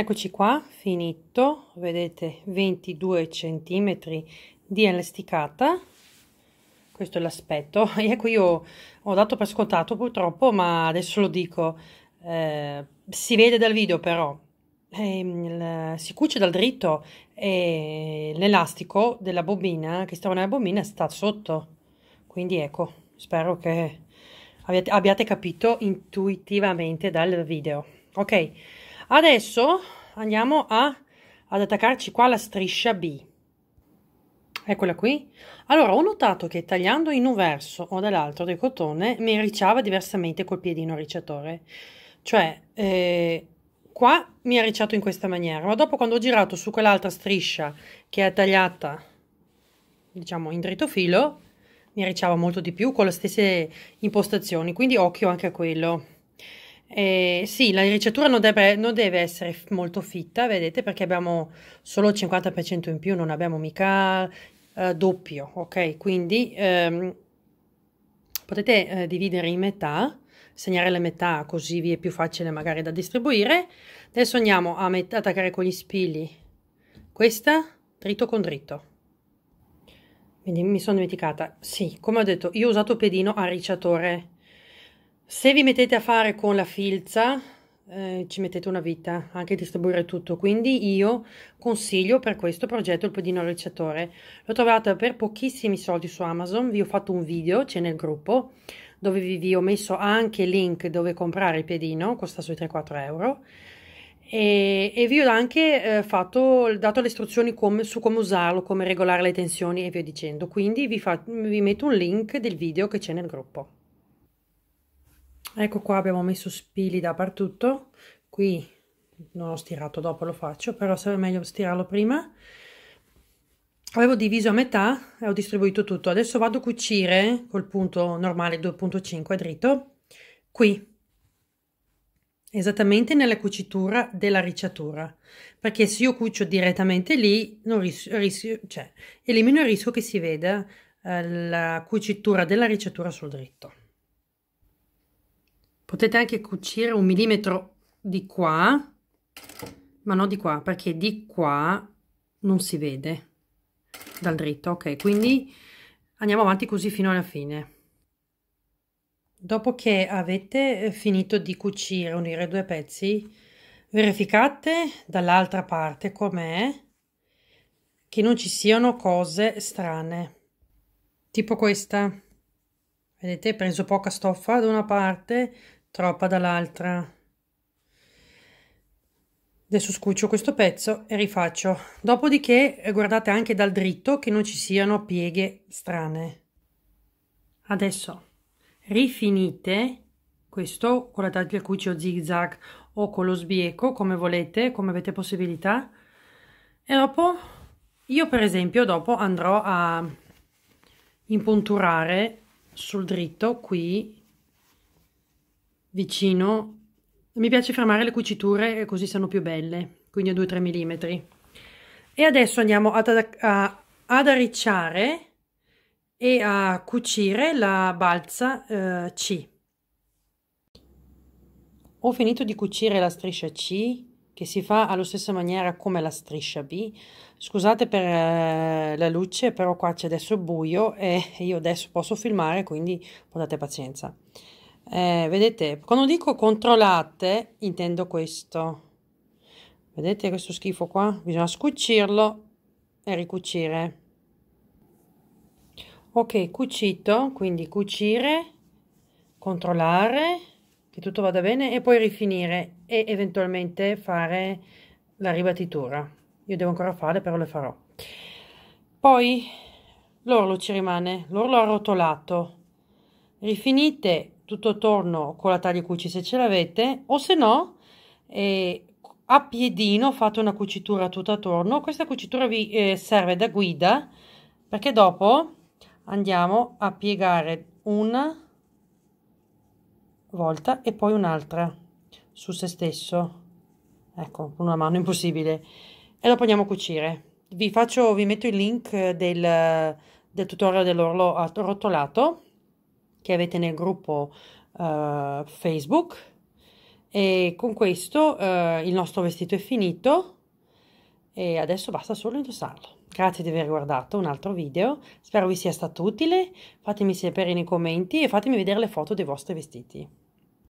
eccoci qua finito vedete 22 centimetri di elasticata questo è l'aspetto e ecco io ho dato per scontato purtroppo ma adesso lo dico eh, si vede dal video però eh, si cuce dal dritto e l'elastico della bobina che stava nella bobina sta sotto quindi ecco spero che abbiate, abbiate capito intuitivamente dal video ok Adesso andiamo a, ad attaccarci qua la striscia B. Eccola qui. Allora, ho notato che tagliando in un verso o dall'altro del cotone mi arricciava diversamente col piedino ricciatore. Cioè, eh, qua mi ha arricciato in questa maniera, ma dopo quando ho girato su quell'altra striscia che è tagliata, diciamo, in dritto filo, mi arricciava molto di più con le stesse impostazioni, quindi occhio anche a quello. Eh, sì, la ricettura non deve, non deve, essere molto fitta, vedete, perché abbiamo solo il 50% in più, non abbiamo mica eh, doppio, ok? Quindi ehm, potete eh, dividere in metà, segnare le metà così vi è più facile magari da distribuire. Adesso andiamo a metà, attaccare con gli spilli questa dritto con dritto. Quindi mi sono dimenticata, sì, come ho detto, io ho usato pedino arricciatore se vi mettete a fare con la filza eh, ci mettete una vita anche distribuire tutto, quindi io consiglio per questo progetto il pedino arricciatore. L'ho trovato per pochissimi soldi su Amazon, vi ho fatto un video, c'è nel gruppo, dove vi, ho messo anche il link dove comprare il piedino, costa sui 3-4 euro. E, e, vi ho anche eh, fatto, dato le istruzioni come, su come usarlo, come regolare le tensioni e via dicendo. Quindi vi, fa, vi metto un link del video che c'è nel gruppo ecco qua abbiamo messo spilli dappertutto qui non ho stirato dopo lo faccio però sarebbe meglio stirarlo prima avevo diviso a metà e ho distribuito tutto adesso vado a cucire col punto normale 2.5 dritto qui esattamente nella cucitura della ricciatura perché se io cucio direttamente lì non cioè elimino il rischio che si veda eh, la cucitura della ricciatura sul dritto potete anche cucire un millimetro di qua ma non di qua perché di qua non si vede dal dritto ok quindi andiamo avanti così fino alla fine dopo che avete eh, finito di cucire unire due pezzi verificate dall'altra parte com'è che non ci siano cose strane tipo questa vedete ho preso poca stoffa da una parte troppa dall'altra. Adesso scuccio questo pezzo e rifaccio. Dopodiché eh, guardate anche dal dritto che non ci siano pieghe strane. Adesso rifinite questo con la taglia cucio zigzag o con lo sbieco come volete, come avete possibilità. E dopo io per esempio dopo andrò a impunturare sul dritto qui vicino. Mi piace fermare le cuciture eh, così sono più belle, quindi a 2-3 mm. E adesso andiamo ad, a, ad arricciare e a cucire la balza eh, C. Ho finito di cucire la striscia C che si fa alla stessa maniera come la striscia B. Scusate per eh, la luce, però qua c'è adesso buio e io adesso posso filmare, quindi portate pazienza. Eh, vedete, quando dico controllate, intendo questo. Vedete questo schifo qua? Bisogna scucirlo e ricucire. Ok, cucito, quindi cucire, controllare che tutto vada bene e poi rifinire e eventualmente fare la ribattitura. Io devo ancora fare, però le farò. Poi l'orlo ci rimane, l'orlo arrotolato rifinite tutto attorno con la taglia cuci se ce l'avete o se no eh, a piedino fate una cucitura tutto attorno questa cucitura vi eh, serve da guida perché dopo andiamo a piegare una volta e poi un'altra su se stesso ecco con una mano impossibile e dopo andiamo a cucire vi faccio vi metto il link del, del tutorial dell'orlo arrotolato che avete nel gruppo uh, Facebook. E con questo uh, il nostro vestito è finito e adesso basta solo indossarlo. Grazie di aver guardato un altro video, spero vi sia stato utile, fatemi sapere nei commenti e fatemi vedere le foto dei vostri vestiti.